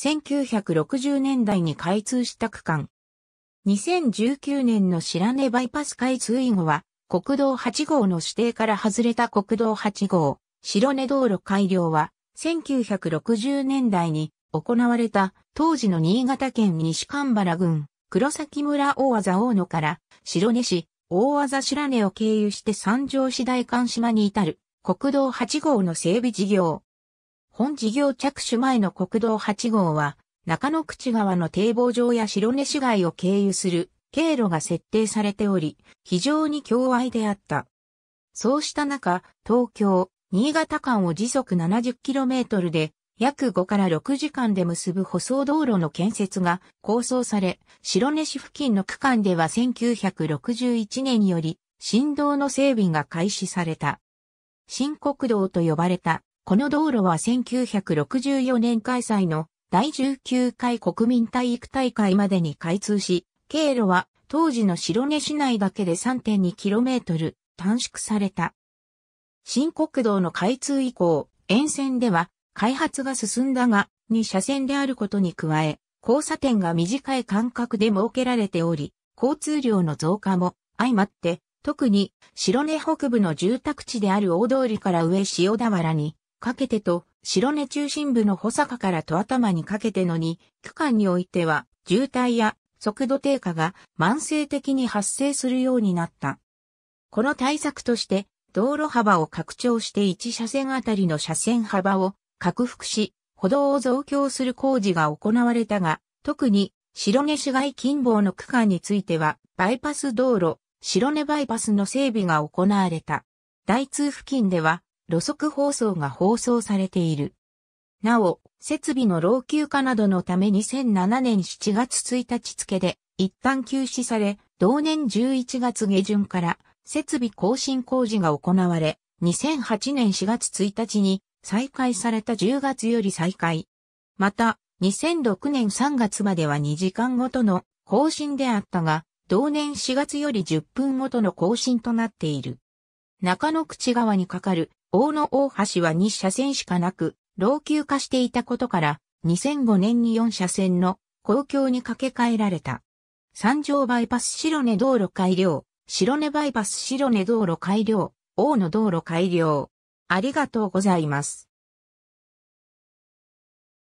1960年代に開通した区間。2019年の白根バイパス開通以後は、国道8号の指定から外れた国道8号、白根道路改良は、1960年代に行われた当時の新潟県西蒲原郡、黒崎村大技大野から白根市、大技白根を経由して三条市大観島に至る国道8号の整備事業、本事業着手前の国道8号は、中野口川の堤防上や白根市街を経由する経路が設定されており、非常に強愛であった。そうした中、東京、新潟間を時速 70km で、約5から6時間で結ぶ舗装道路の建設が構想され、白根市付近の区間では1961年により、振動の整備が開始された。新国道と呼ばれたこの道路は1964年開催の第19回国民体育大会までに開通し、経路は当時の白根市内だけで 3.2km 短縮された。新国道の開通以降、沿線では開発が進んだが、2車線であることに加え、交差点が短い間隔で設けられており、交通量の増加も相まって、特に白根北部の住宅地である大通りから上塩田原にかけてと、白根中心部の穂坂から戸頭にかけてのに、区間においては、渋滞や速度低下が慢性的に発生するようになった。この対策として、道路幅を拡張して1車線あたりの車線幅を拡幅し、歩道を増強する工事が行われたが、特に白根市街近傍の区間については、バイパス道路、白根バイパスの整備が行われた。大通付近では、路側放送が放送されている。なお、設備の老朽化などのため2007年7月1日付で一旦休止され、同年11月下旬から設備更新工事が行われ、2008年4月1日に再開された10月より再開。また、2006年3月までは2時間ごとの更新であったが、同年4月より10分ごとの更新となっている。中野口側に架かる大野大橋は2車線しかなく、老朽化していたことから、2005年に4車線の公共に架け替えられた。三条バイパス白根道路改良、白根バイパス白根道路改良、大野道路改良。ありがとうございます。